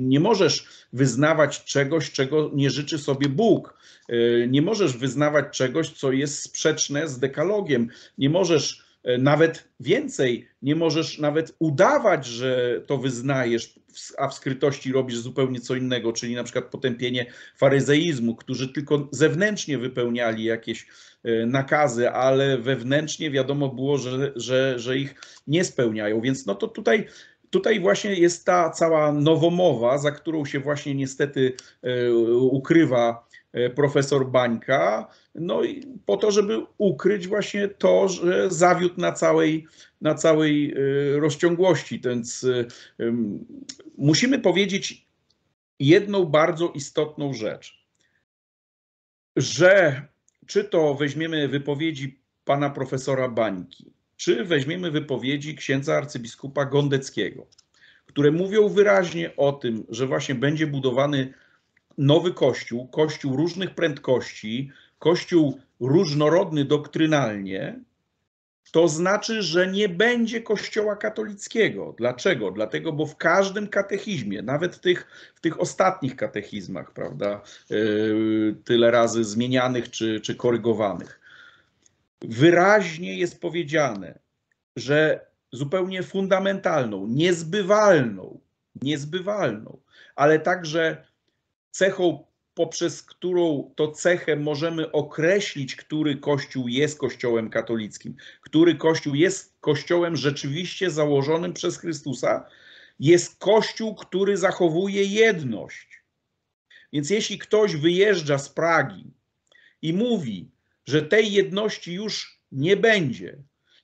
nie możesz wyznawać czegoś, czego nie życzy sobie Bóg. E, nie możesz wyznawać czegoś, co jest sprzeczne z dekalogiem. Nie możesz e, nawet więcej, nie możesz nawet udawać, że to wyznajesz, a w skrytości robisz zupełnie co innego, czyli na przykład potępienie faryzeizmu, którzy tylko zewnętrznie wypełniali jakieś e, nakazy, ale wewnętrznie wiadomo było, że, że, że ich nie spełniają. Więc no to tutaj tutaj właśnie jest ta cała nowomowa, za którą się właśnie niestety e, ukrywa e, profesor Bańka, no i po to, żeby ukryć właśnie to, że zawiódł na całej, na całej e, rozciągłości. Więc musimy powiedzieć jedną bardzo istotną rzecz, że czy to weźmiemy wypowiedzi pana profesora Bańki, czy weźmiemy wypowiedzi księdza arcybiskupa Gondeckiego, które mówią wyraźnie o tym, że właśnie będzie budowany nowy kościół, kościół różnych prędkości, kościół różnorodny doktrynalnie, to znaczy, że nie będzie kościoła katolickiego. Dlaczego? Dlatego, bo w każdym katechizmie, nawet tych, w tych ostatnich katechizmach, prawda, yy, tyle razy zmienianych czy, czy korygowanych, wyraźnie jest powiedziane, że zupełnie fundamentalną, niezbywalną, niezbywalną, ale także cechą, poprzez którą to cechę możemy określić, który kościół jest kościołem katolickim, który kościół jest kościołem rzeczywiście założonym przez Chrystusa, jest kościół, który zachowuje jedność. Więc jeśli ktoś wyjeżdża z Pragi i mówi, że tej jedności już nie będzie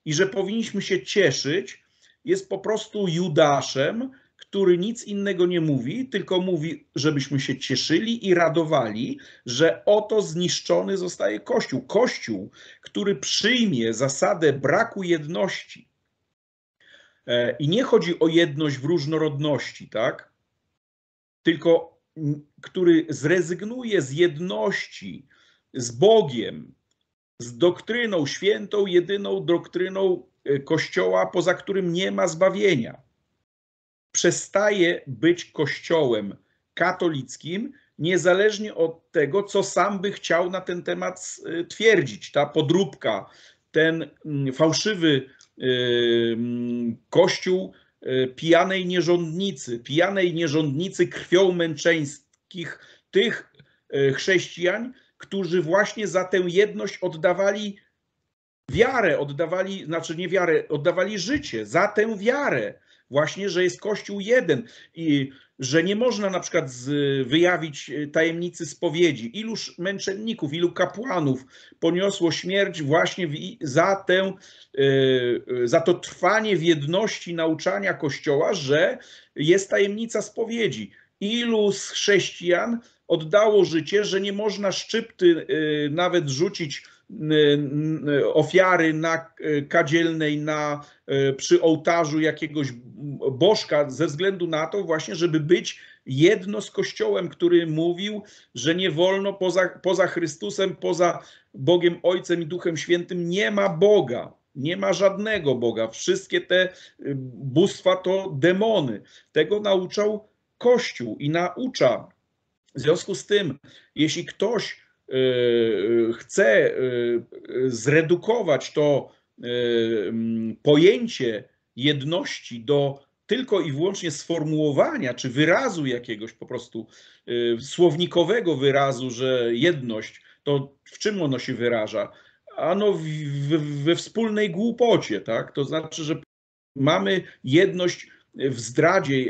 i że powinniśmy się cieszyć, jest po prostu Judaszem, który nic innego nie mówi, tylko mówi, żebyśmy się cieszyli i radowali, że oto zniszczony zostaje Kościół. Kościół, który przyjmie zasadę braku jedności. E, I nie chodzi o jedność w różnorodności, tak? Tylko który zrezygnuje z jedności z Bogiem, z doktryną świętą, jedyną doktryną e, Kościoła, poza którym nie ma zbawienia. Przestaje być Kościołem katolickim, niezależnie od tego, co sam by chciał na ten temat e, twierdzić. Ta podróbka, ten mm, fałszywy e, mm, Kościół pijanej nierządnicy, pijanej nierządnicy krwią męczeńskich tych chrześcijan, którzy właśnie za tę jedność oddawali wiarę, oddawali, znaczy nie wiarę, oddawali życie za tę wiarę. Właśnie, że jest Kościół jeden i że nie można na przykład wyjawić e, tajemnicy spowiedzi. Iluż męczenników, ilu kapłanów poniosło śmierć właśnie za, tę, e, e, za to trwanie w jedności nauczania Kościoła, że jest tajemnica spowiedzi. Ilu z chrześcijan oddało życie, że nie można szczypty y, nawet rzucić y, y, ofiary na kadzielnej, na, przy ołtarzu jakiegoś bożka, ze względu na to właśnie, żeby być jedno z Kościołem, który mówił, że nie wolno poza, poza Chrystusem, poza Bogiem Ojcem i Duchem Świętym, nie ma Boga. Nie ma żadnego Boga. Wszystkie te bóstwa to demony. Tego nauczał Kościół i naucza w związku z tym, jeśli ktoś e, chce e, zredukować to e, pojęcie jedności do tylko i wyłącznie sformułowania czy wyrazu jakiegoś po prostu słownikowego wyrazu, że jedność, to w czym ono się wyraża? Ano we wspólnej głupocie, tak? To znaczy, że mamy jedność w zdradzie,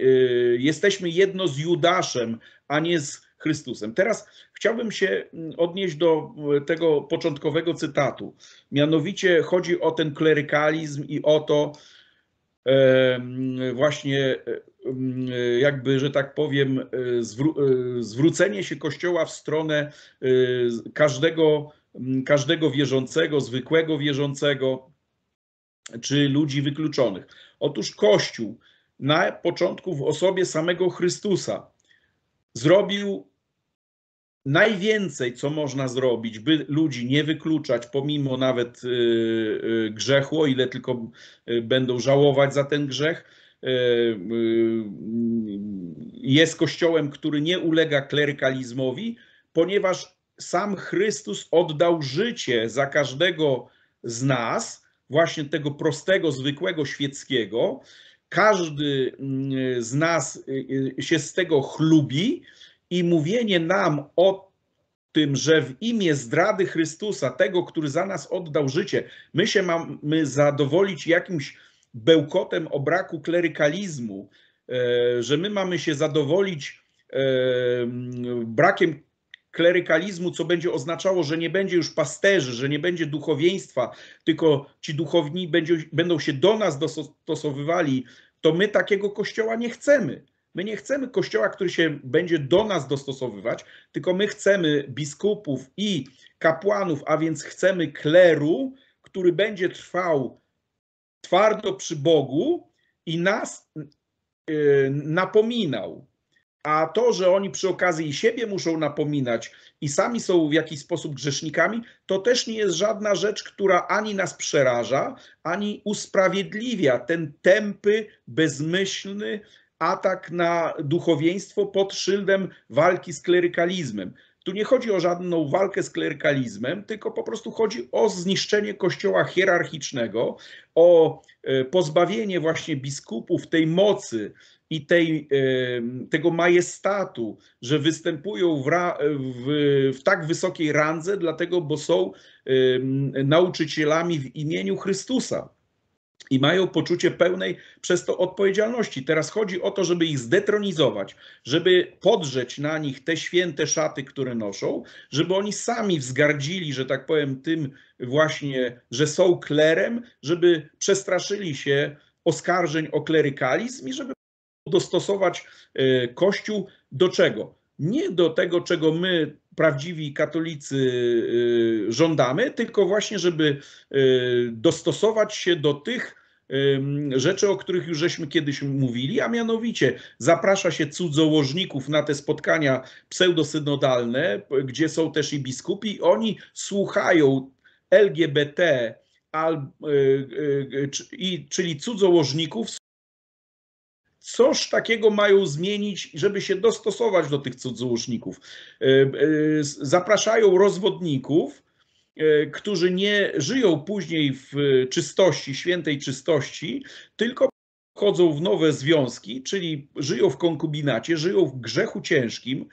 jesteśmy jedno z Judaszem, a nie z Chrystusem. Teraz chciałbym się mm, odnieść do e, tego początkowego cytatu. Mianowicie chodzi o ten klerykalizm i o to e, mm, właśnie e, mm, jakby, że tak powiem, zwrócenie się Kościoła w stronę każdego, każdego wierzącego, zwykłego wierzącego czy ludzi wykluczonych. Otóż Kościół na początku w osobie samego Chrystusa zrobił najwięcej, co można zrobić, by ludzi nie wykluczać, pomimo nawet y, y, grzechu, o ile tylko y, będą żałować za ten grzech, jest kościołem, który nie ulega klerykalizmowi, ponieważ sam Chrystus oddał życie za każdego z nas, właśnie tego prostego, zwykłego, świeckiego. Każdy z nas się z tego chlubi, i mówienie nam o tym, że w imię zdrady Chrystusa, tego, który za nas oddał życie, my się mamy zadowolić jakimś bełkotem o braku klerykalizmu, e, że my mamy się zadowolić e, brakiem klerykalizmu, co będzie oznaczało, że nie będzie już pasterzy, że nie będzie duchowieństwa, tylko ci duchowni będą się do nas dostosowywali, to my takiego kościoła nie chcemy. My nie chcemy kościoła, który się będzie do nas dostosowywać, tylko my chcemy biskupów i kapłanów, a więc chcemy kleru, który będzie trwał twardo przy Bogu i nas yy, napominał. A to, że oni przy okazji siebie muszą napominać i sami są w jakiś sposób grzesznikami, to też nie jest żadna rzecz, która ani nas przeraża, ani usprawiedliwia ten tępy, bezmyślny, atak na duchowieństwo pod szyldem walki z klerykalizmem. Tu nie chodzi o żadną walkę z klerykalizmem, tylko po prostu chodzi o zniszczenie kościoła hierarchicznego, o e, pozbawienie właśnie biskupów tej mocy i tej, e, tego majestatu, że występują w, w, w tak wysokiej randze, dlatego bo są e, nauczycielami w imieniu Chrystusa i mają poczucie pełnej przez to odpowiedzialności. Teraz chodzi o to, żeby ich zdetronizować, żeby podrzeć na nich te święte szaty, które noszą, żeby oni sami wzgardzili, że tak powiem, tym właśnie, że są klerem, żeby przestraszyli się oskarżeń o klerykalizm i żeby dostosować e, Kościół do czego? Nie do tego, czego my, prawdziwi katolicy, e, żądamy, tylko właśnie, żeby e, dostosować się do tych rzeczy, o których już żeśmy kiedyś mówili, a mianowicie zaprasza się cudzołożników na te spotkania pseudosynodalne, gdzie są też i biskupi. Oni słuchają LGBT, y, y, y, czyli cudzołożników, coś takiego mają zmienić, żeby się dostosować do tych cudzołożników. Zapraszają rozwodników, E, którzy nie żyją później w czystości, świętej czystości, tylko wchodzą w nowe związki, czyli żyją w konkubinacie, żyją w grzechu ciężkim,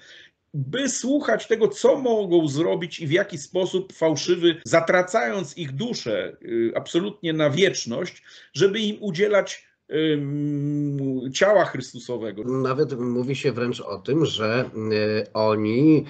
by słuchać tego, co mogą zrobić i w jaki sposób fałszywy, zatracając ich duszę e, absolutnie na wieczność, żeby im udzielać ciała Chrystusowego. Nawet mówi się wręcz o tym, że e, oni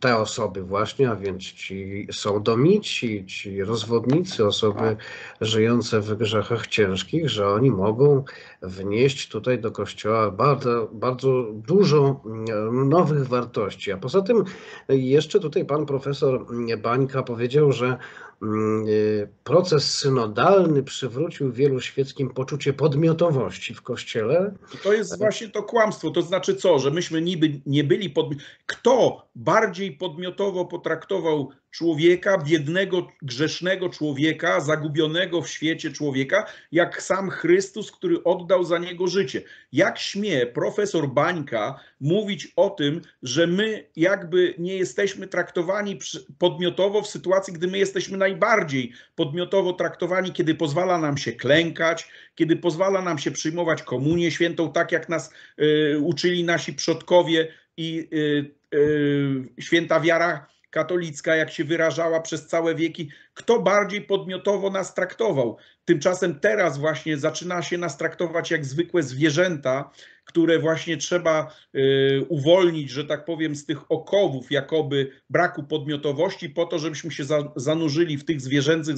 te osoby właśnie, a więc ci sodomici, ci rozwodnicy, osoby tak. żyjące w grzechach ciężkich, że oni mogą wnieść tutaj do Kościoła bardzo, bardzo dużo mm, nowych wartości. A poza tym jeszcze tutaj pan profesor Bańka powiedział, że mm, y, proces synodalny przywrócił wielu świeckim poczucie podmiotowości w Kościele. To jest właśnie to kłamstwo. To znaczy co, że myśmy niby nie byli pod. Kto bardziej podmiotowo potraktował człowieka, biednego, grzesznego człowieka, zagubionego w świecie człowieka, jak sam Chrystus, który oddał za niego życie. Jak śmie profesor Bańka mówić o tym, że my jakby nie jesteśmy traktowani podmiotowo w sytuacji, gdy my jesteśmy najbardziej podmiotowo traktowani, kiedy pozwala nam się klękać, kiedy pozwala nam się przyjmować komunię świętą, tak jak nas y, uczyli nasi przodkowie i y, y, święta wiara katolicka, jak się wyrażała przez całe wieki, kto bardziej podmiotowo nas traktował. Tymczasem teraz właśnie zaczyna się nas traktować jak zwykłe zwierzęta, które właśnie trzeba y, uwolnić, że tak powiem, z tych okowów jakoby braku podmiotowości, po to, żebyśmy się zanurzyli w tych zwierzęcych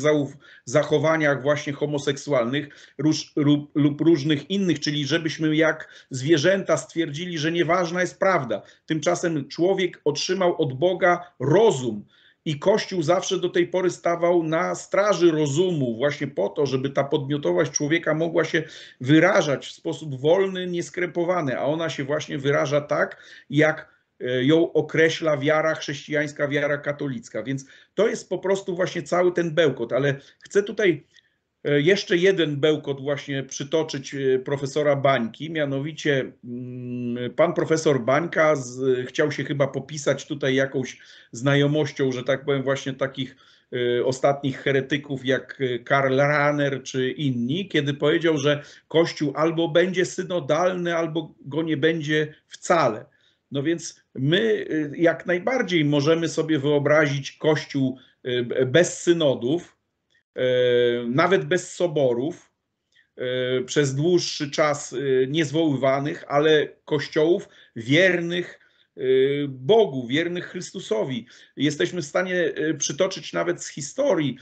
zachowaniach właśnie homoseksualnych lub różnych innych, czyli żebyśmy jak zwierzęta stwierdzili, że nieważna jest prawda. Tymczasem człowiek otrzymał od Boga rozum i Kościół zawsze do tej pory stawał na straży rozumu, właśnie po to, żeby ta podmiotowość człowieka mogła się wyrażać w sposób wolny, nieskrępowany, a ona się właśnie wyraża tak, jak e, ją określa wiara chrześcijańska, wiara katolicka. Więc to jest po prostu właśnie cały ten bełkot, ale chcę tutaj E, jeszcze jeden bełkot właśnie przytoczyć e, profesora Bańki, mianowicie mm, pan profesor Bańka z, chciał się chyba popisać tutaj jakąś znajomością, że tak powiem, właśnie takich e, ostatnich heretyków jak Karl Rahner czy inni, kiedy powiedział, że Kościół albo będzie synodalny, albo go nie będzie wcale. No więc my jak najbardziej możemy sobie wyobrazić Kościół bez synodów, E, nawet bez soborów, e, przez dłuższy czas e, niezwoływanych, ale kościołów wiernych Bogu, wiernych Chrystusowi. Jesteśmy w stanie przytoczyć nawet z historii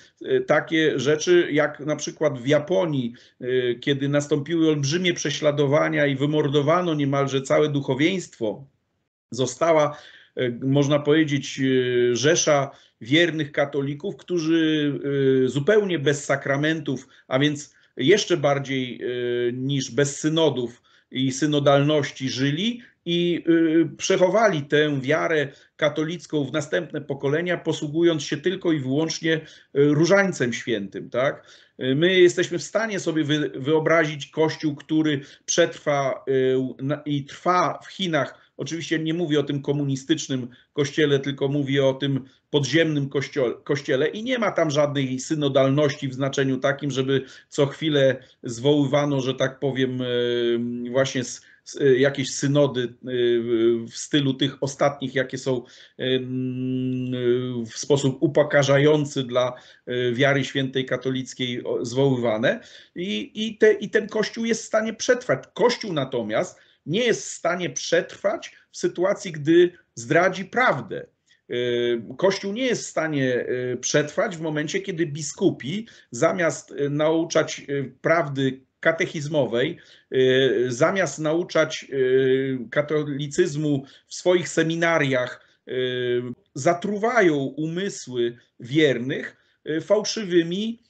takie rzeczy, jak na przykład w Japonii, kiedy nastąpiły olbrzymie prześladowania i wymordowano niemalże całe duchowieństwo. Została E, można powiedzieć, e, rzesza wiernych katolików, którzy e, zupełnie bez sakramentów, a więc jeszcze bardziej niż bez synodów i synodalności żyli i przechowali tę wiarę katolicką w następne pokolenia, posługując się tylko i wyłącznie różańcem świętym. Tak? My jesteśmy w stanie sobie wyobrazić Kościół, który przetrwa i trwa w Chinach Oczywiście nie mówię o tym komunistycznym kościele, tylko mówię o tym podziemnym kościele i nie ma tam żadnej synodalności w znaczeniu takim, żeby co chwilę zwoływano, że tak powiem, e, właśnie z e, jakieś synody e, w stylu tych ostatnich, jakie są w sposób upokarzający dla wiary świętej katolickiej zwoływane. I, i, te, I ten Kościół jest w stanie przetrwać. Kościół natomiast nie jest w stanie przetrwać w sytuacji, gdy zdradzi prawdę. Y, Kościół nie jest w stanie y, przetrwać w momencie, kiedy biskupi zamiast y, nauczać prawdy katechizmowej, zamiast nauczać katolicyzmu w swoich seminariach, zatruwają umysły wiernych fałszywymi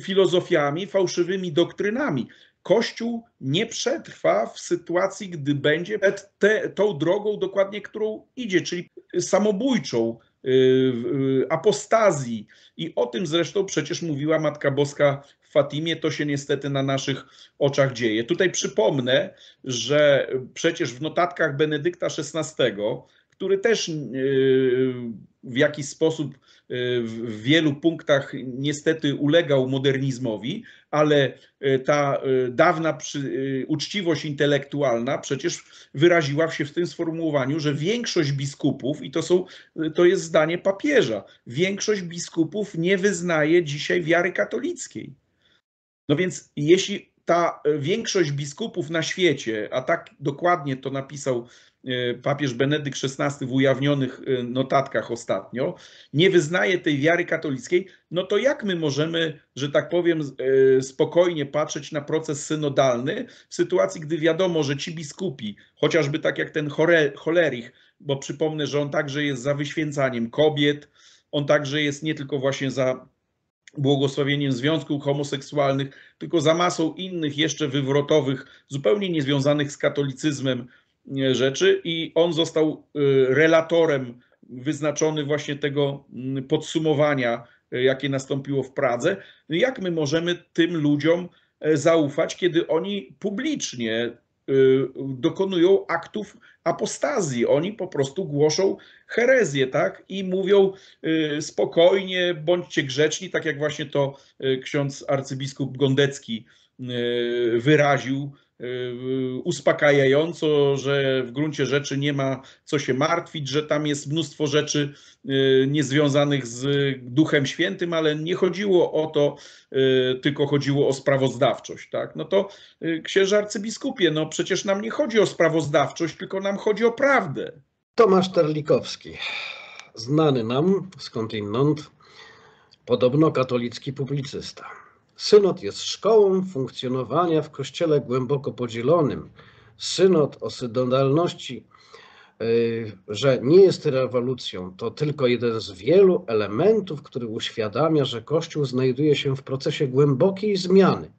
filozofiami, fałszywymi doktrynami. Kościół nie przetrwa w sytuacji, gdy będzie przed te, tą drogą dokładnie, którą idzie, czyli samobójczą, y, y, apostazji. I o tym zresztą przecież mówiła Matka Boska w Fatimie. To się niestety na naszych oczach dzieje. Tutaj przypomnę, że przecież w notatkach Benedykta XVI który też y, w jakiś sposób y, w wielu punktach niestety ulegał modernizmowi, ale y, ta dawna uczciwość intelektualna przecież wyraziła się w tym sformułowaniu, że większość biskupów, i to, są, to jest zdanie papieża, większość biskupów nie wyznaje dzisiaj wiary katolickiej. No więc jeśli ta większość biskupów na świecie, a tak dokładnie to napisał Y, papież Benedykt XVI w ujawnionych y, notatkach ostatnio, nie wyznaje tej wiary katolickiej, no to jak my możemy, że tak powiem, y, spokojnie patrzeć na proces synodalny w sytuacji, gdy wiadomo, że ci biskupi, chociażby tak jak ten cholerich, bo przypomnę, że on także jest za wyświęcaniem kobiet, on także jest nie tylko właśnie za błogosławieniem związków homoseksualnych, tylko za masą innych jeszcze wywrotowych, zupełnie niezwiązanych z katolicyzmem rzeczy i on został y, relatorem wyznaczony właśnie tego mm, podsumowania, y, jakie nastąpiło w Pradze. No jak my możemy tym ludziom e, zaufać, kiedy oni publicznie y, dokonują aktów apostazji. Oni po prostu głoszą herezję, tak? I mówią spokojnie, bądźcie grzeczni, tak jak właśnie to ksiądz arcybiskup Gondecki wyraził E, uspokajająco, że w gruncie rzeczy nie ma co się martwić, że tam jest mnóstwo rzeczy e, niezwiązanych z Duchem Świętym, ale nie chodziło o to, e, tylko chodziło o sprawozdawczość. Tak? No to księże arcybiskupie, no przecież nam nie chodzi o sprawozdawczość, tylko nam chodzi o prawdę. Tomasz Terlikowski, znany nam skądinąd, podobno katolicki publicysta Synod jest szkołą funkcjonowania w Kościele głęboko podzielonym. Synod o synodalności, y, że nie jest rewolucją, to tylko jeden z wielu elementów, który uświadamia, że Kościół znajduje się w procesie głębokiej zmiany.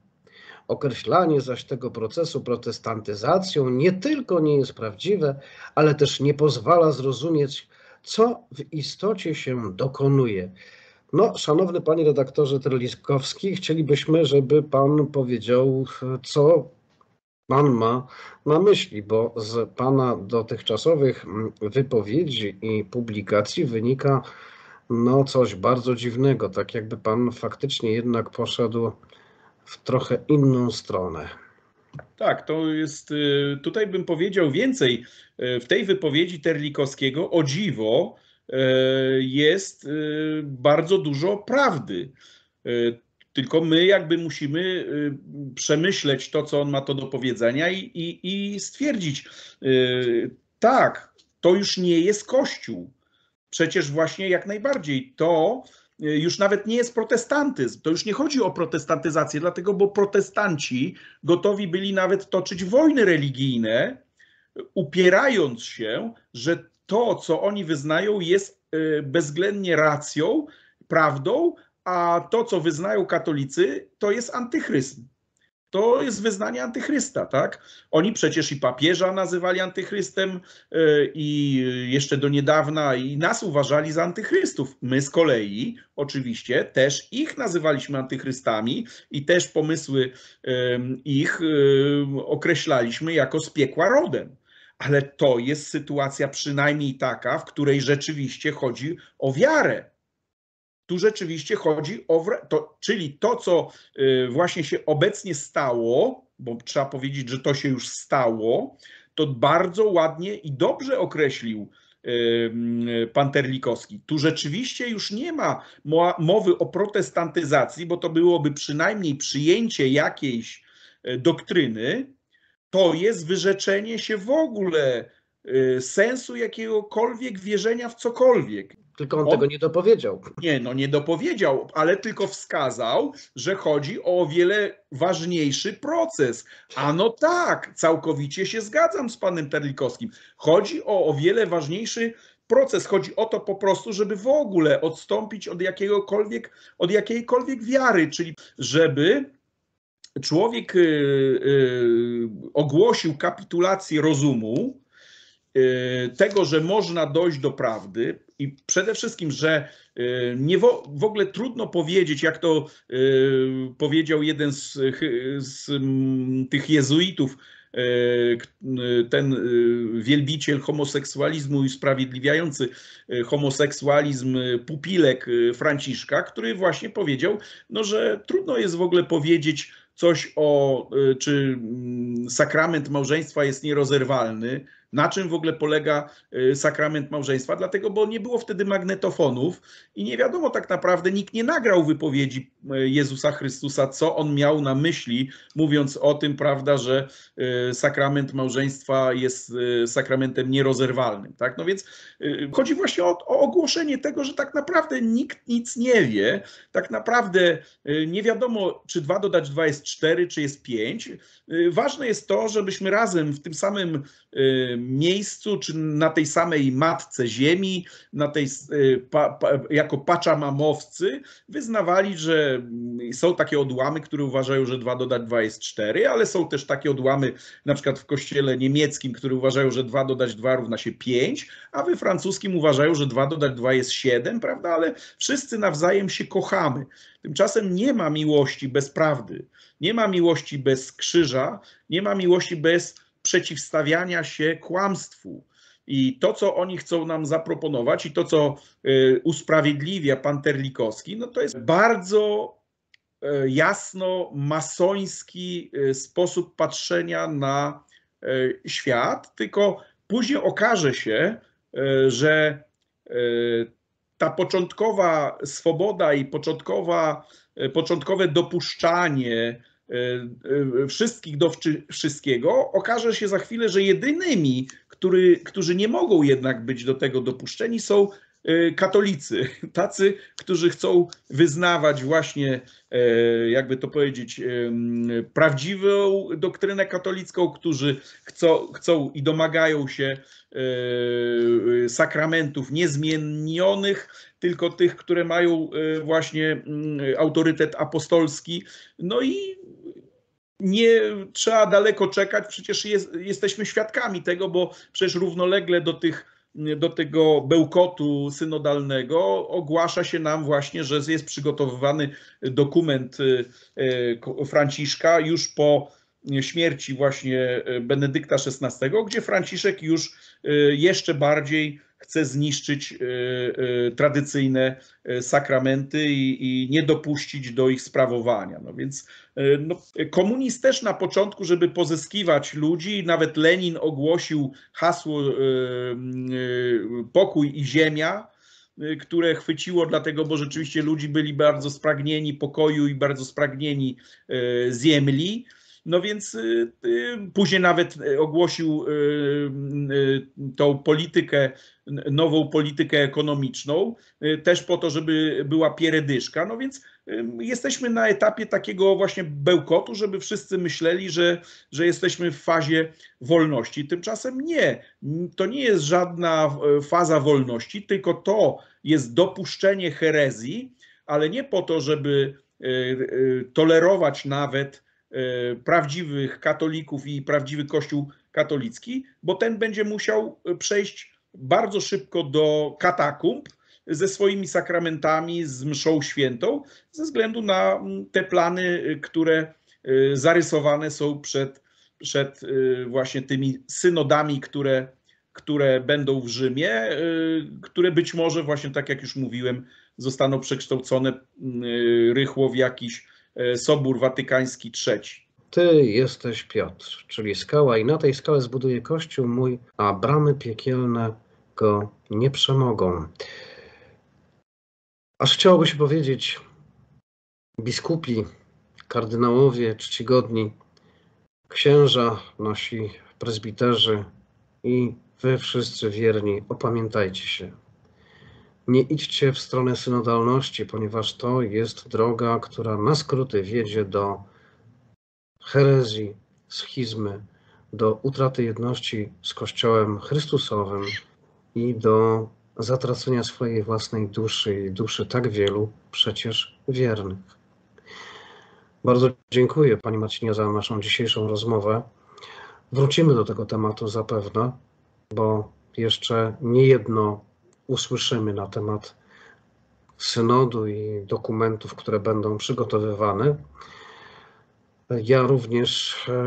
Określanie zaś tego procesu protestantyzacją nie tylko nie jest prawdziwe, ale też nie pozwala zrozumieć, co w istocie się dokonuje. No, szanowny panie redaktorze Treliskowski, chcielibyśmy, żeby pan powiedział, co pan ma na myśli, bo z pana dotychczasowych mm, wypowiedzi i publikacji wynika no coś bardzo dziwnego, tak jakby pan faktycznie jednak poszedł w trochę inną stronę. Tak, to jest, y, tutaj bym powiedział więcej y, w tej wypowiedzi Terlikowskiego o dziwo, E, jest e, bardzo dużo prawdy. E, tylko my jakby musimy przemyśleć to, co on ma to do powiedzenia i, i, i stwierdzić, tak, to już nie jest Kościół. Przecież właśnie jak najbardziej to już nawet nie jest protestantyzm. To już nie chodzi o protestantyzację, dlatego bo protestanci gotowi byli nawet toczyć wojny religijne, upierając się, że to, co oni wyznają, jest y, bezwzględnie racją, prawdą, a to, co wyznają katolicy, to jest antychryzm. To jest wyznanie antychrysta, tak? Oni przecież i papieża nazywali antychrystem, y, i jeszcze do niedawna i nas uważali za antychrystów. My z kolei, oczywiście, też ich nazywaliśmy antychrystami i też pomysły ich określaliśmy jako z piekła rodem ale to jest sytuacja przynajmniej taka, w której rzeczywiście chodzi o wiarę. Tu rzeczywiście chodzi o. To, czyli to, co y, właśnie się obecnie stało, bo trzeba powiedzieć, że to się już stało, to bardzo ładnie i dobrze określił y, Panterlikowski. Tu rzeczywiście już nie ma mowy o protestantyzacji, bo to byłoby przynajmniej przyjęcie jakiejś y, doktryny, to jest wyrzeczenie się w ogóle y, sensu jakiegokolwiek wierzenia w cokolwiek. Tylko on, on, tego nie dopowiedział. Nie, no nie dopowiedział, ale tylko wskazał, że chodzi o wiele ważniejszy proces. A no tak, całkowicie się zgadzam z panem Terlikowskim. Chodzi o o wiele ważniejszy proces. Chodzi o to po prostu, żeby w ogóle odstąpić od jakiegokolwiek, od jakiejkolwiek wiary, czyli żeby człowiek y, y, ogłosił kapitulację rozumu, y, tego, że można dojść do prawdy i przede wszystkim, że nie wo, w ogóle trudno powiedzieć, jak to powiedział jeden z, z tych jezuitów, ten wielbiciel homoseksualizmu i usprawiedliwiający homoseksualizm pupilek Franciszka, który właśnie powiedział, no, że trudno jest w ogóle powiedzieć, coś o, y, czy mm, sakrament małżeństwa jest nierozerwalny, na czym w ogóle polega y, sakrament małżeństwa, dlatego, bo nie było wtedy magnetofonów i nie wiadomo tak naprawdę, nikt nie nagrał wypowiedzi y, Jezusa Chrystusa, co on miał na myśli, mówiąc o tym, prawda, że y, sakrament małżeństwa jest sakramentem nierozerwalnym, tak? No więc chodzi właśnie o, o ogłoszenie tego, że tak naprawdę nikt nic nie wie, tak naprawdę nie wiadomo, czy 2 dodać 2 jest 4, czy jest 5. Ważne jest to, żebyśmy razem w tym samym miejscu, czy na tej samej matce ziemi, na tej, y, pa, pa, jako paczamamowcy, wyznawali, że są takie odłamy, które uważają, że 2 dodać 2 jest 4, ale są też takie odłamy, na przykład w kościele niemieckim, które uważają, że 2 dodać 2 równa się 5, a we francuskim uważają, że 2 dodać 2 jest 7, prawda? Ale wszyscy nawzajem się kochamy. Tymczasem nie ma miłości bez prawdy, nie ma miłości bez krzyża, nie ma miłości bez przeciwstawiania się kłamstwu. I to, co oni chcą nam zaproponować, i to, co y, usprawiedliwia pan Terlikowski, no to jest bardzo y, jasno masoński y, sposób patrzenia na świat, tylko później okaże się, że ta początkowa swoboda i początkowa, początkowe dopuszczanie E, e, wszystkich do wszystkiego, okaże się za chwilę, że jedynymi, który, którzy nie mogą jednak być do tego dopuszczeni, są e, katolicy, tacy, którzy chcą wyznawać właśnie, jakby to powiedzieć, prawdziwą doktrynę katolicką, którzy chcą, chcą i domagają się sakramentów niezmienionych, tylko tych, które mają właśnie autorytet apostolski. No i nie trzeba daleko czekać, przecież jest, jesteśmy świadkami tego, bo przecież równolegle do tych do tego bełkotu synodalnego ogłasza się nam właśnie, że jest przygotowywany dokument e, Franciszka już po śmierci właśnie e, Benedykta XVI, gdzie Franciszek już e, jeszcze bardziej chce zniszczyć e, e, tradycyjne e, sakramenty i, i nie dopuścić do ich sprawowania. No więc no, komunizm też na początku, żeby pozyskiwać ludzi, nawet Lenin ogłosił hasło pokój i ziemia, które chwyciło, dlatego, bo rzeczywiście ludzie byli bardzo spragnieni pokoju i bardzo spragnieni ziemi. No więc y, y, później nawet y, ogłosił tą politykę, nową politykę ekonomiczną, też po to, żeby była pieredyszka. No więc jesteśmy na etapie takiego właśnie bełkotu, żeby wszyscy myśleli, że, że jesteśmy w fazie wolności. Tymczasem nie, to nie jest żadna faza wolności, tylko to jest dopuszczenie herezji, ale nie po to, żeby tolerować nawet Y, prawdziwych katolików i prawdziwy Kościół katolicki, bo ten będzie musiał y, przejść bardzo szybko do katakumb ze swoimi sakramentami, z mszą świętą, ze względu na mm, te plany, y, które zarysowane są przed, przed właśnie tymi synodami, które, które będą w Rzymie, które być może właśnie tak jak już mówiłem, zostaną przekształcone mm, rychło w jakiś E, Sobór Watykański III. Ty jesteś Piotr, czyli skała, i na tej skale zbuduję kościół mój, a bramy piekielne go nie przemogą. Aż chciałoby się powiedzieć, biskupi, kardynałowie, czcigodni, księża, nasi prezbiterzy i wy wszyscy wierni, opamiętajcie się nie idźcie w stronę synodalności, ponieważ to jest droga, która na skróty wiedzie do herezji, schizmy, do utraty jedności z Kościołem Chrystusowym i do zatracenia swojej własnej duszy i duszy tak wielu przecież wiernych. Bardzo dziękuję Pani Macinie za naszą dzisiejszą rozmowę. Wrócimy do tego tematu zapewne, bo jeszcze nie jedno usłyszymy na temat synodu i dokumentów, które będą przygotowywane. Ja również e,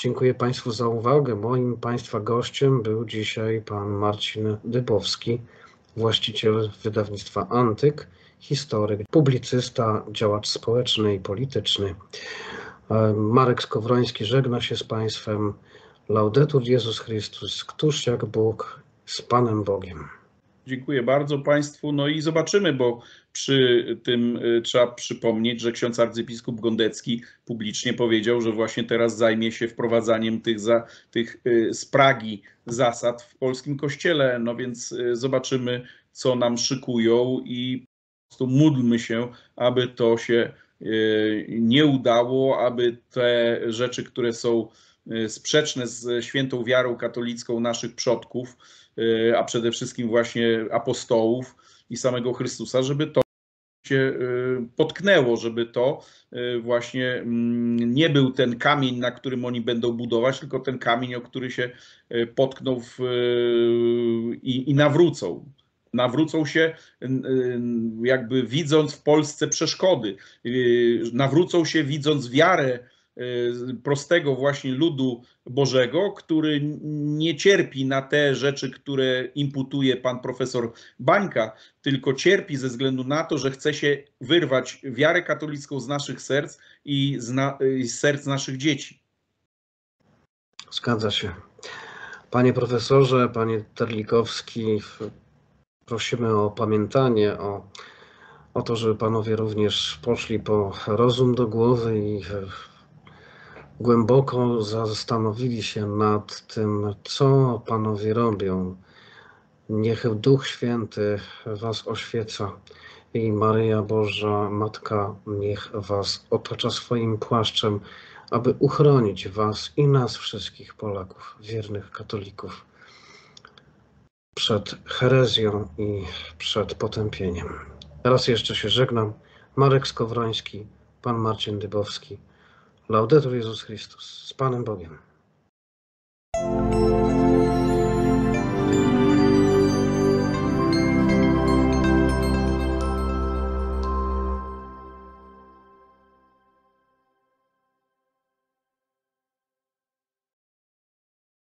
dziękuję Państwu za uwagę. Moim Państwa gościem był dzisiaj pan Marcin Dybowski, właściciel wydawnictwa Antyk, historyk, publicysta, działacz społeczny i polityczny. E, Marek Skowroński żegna się z Państwem. Laudetur Jezus Chrystus, któż jak Bóg, z Panem Bogiem. Dziękuję bardzo Państwu. No i zobaczymy, bo przy tym y, trzeba przypomnieć, że ksiądz arcybiskup Gondecki publicznie powiedział, że właśnie teraz zajmie się wprowadzaniem tych, za, tych spragi y, zasad w polskim kościele. No więc y, zobaczymy, co nam szykują i po prostu módlmy się, aby to się nie udało, aby te rzeczy, które są Y, sprzeczne z świętą wiarą katolicką naszych przodków, y, a przede wszystkim właśnie apostołów i samego Chrystusa, żeby to się y, potknęło, żeby to właśnie mm, nie był ten kamień, na którym oni będą budować, tylko ten kamień, o który się potknął w, i, i nawrócą nawrócą się, jakby widząc w Polsce przeszkody, nawrócą się widząc wiarę Y, prostego właśnie ludu Bożego, który nie cierpi na te rzeczy, które imputuje pan profesor Bańka, tylko cierpi ze względu na to, że chce się wyrwać wiarę katolicką z naszych serc i z, na, i y, z serc naszych dzieci. Zgadza się. Panie profesorze, panie Terlikowski, prosimy o pamiętanie o, o to, żeby panowie również poszli po rozum do głowy i e, głęboko zastanowili się nad tym, co panowie robią. Niech Duch Święty was oświeca i Maryja Boża, Matka, niech was otacza swoim płaszczem, aby uchronić was i nas wszystkich Polaków, wiernych katolików, przed herezją i przed potępieniem. Raz jeszcze się żegnam. Marek Skowroński, pan Marcin Dybowski. Laudetur Jezus Chrystus z Panem Bogiem.